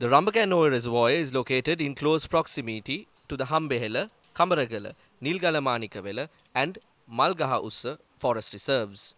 The Rambakanoi Reservoir is located in close proximity to the Hambehela, Kamaragala, Nilgalamanikavela and Malgaha Ussa forest reserves.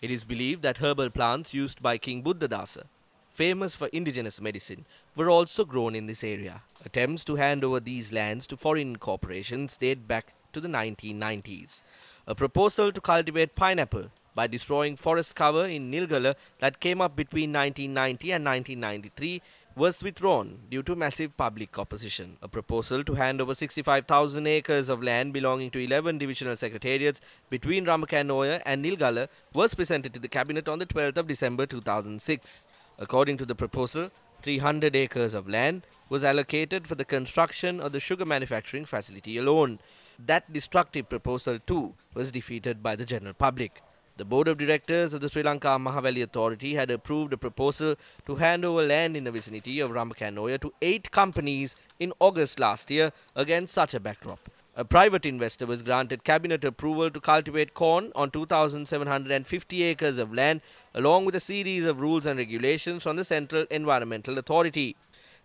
It is believed that herbal plants used by King Buddhadasa, famous for indigenous medicine, were also grown in this area. Attempts to hand over these lands to foreign corporations date back to the 1990s. A proposal to cultivate pineapple by destroying forest cover in Nilgala that came up between 1990 and 1993 was withdrawn due to massive public opposition. A proposal to hand over 65,000 acres of land belonging to 11 divisional secretariats between Ramakanoya and Nilgala was presented to the cabinet on the 12th of December 2006. According to the proposal, 300 acres of land was allocated for the construction of the sugar manufacturing facility alone. That destructive proposal too was defeated by the general public. The board of directors of the Sri Lanka Mahavali Authority had approved a proposal to hand over land in the vicinity of Rambakanoya to eight companies in August last year against such a backdrop. A private investor was granted cabinet approval to cultivate corn on 2,750 acres of land, along with a series of rules and regulations from the Central Environmental Authority.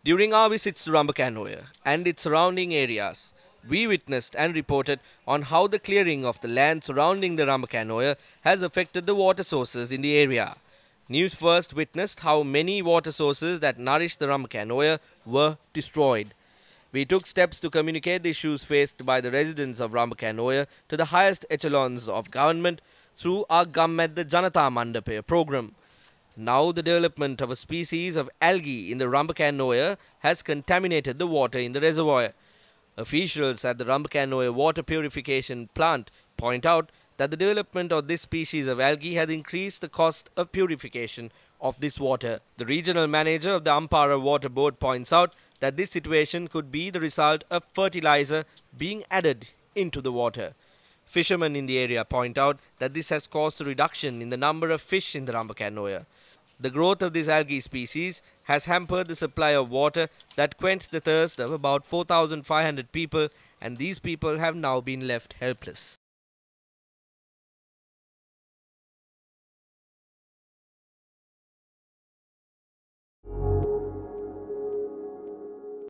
During our visits to Rambakanoya and its surrounding areas, we witnessed and reported on how the clearing of the land surrounding the Ramakanoya has affected the water sources in the area. News First witnessed how many water sources that nourished the Ramakanoya were destroyed. We took steps to communicate the issues faced by the residents of Ramakanoya to the highest echelons of government through our Gammed the Janata Mandapaya program. Now the development of a species of algae in the Rambakanoya has contaminated the water in the reservoir. Officials at the Rambakanoe water purification plant point out that the development of this species of algae has increased the cost of purification of this water. The regional manager of the Ampara Water Board points out that this situation could be the result of fertilizer being added into the water. Fishermen in the area point out that this has caused a reduction in the number of fish in the Rambakanoe. The growth of this algae species has hampered the supply of water that quenched the thirst of about 4,500 people and these people have now been left helpless.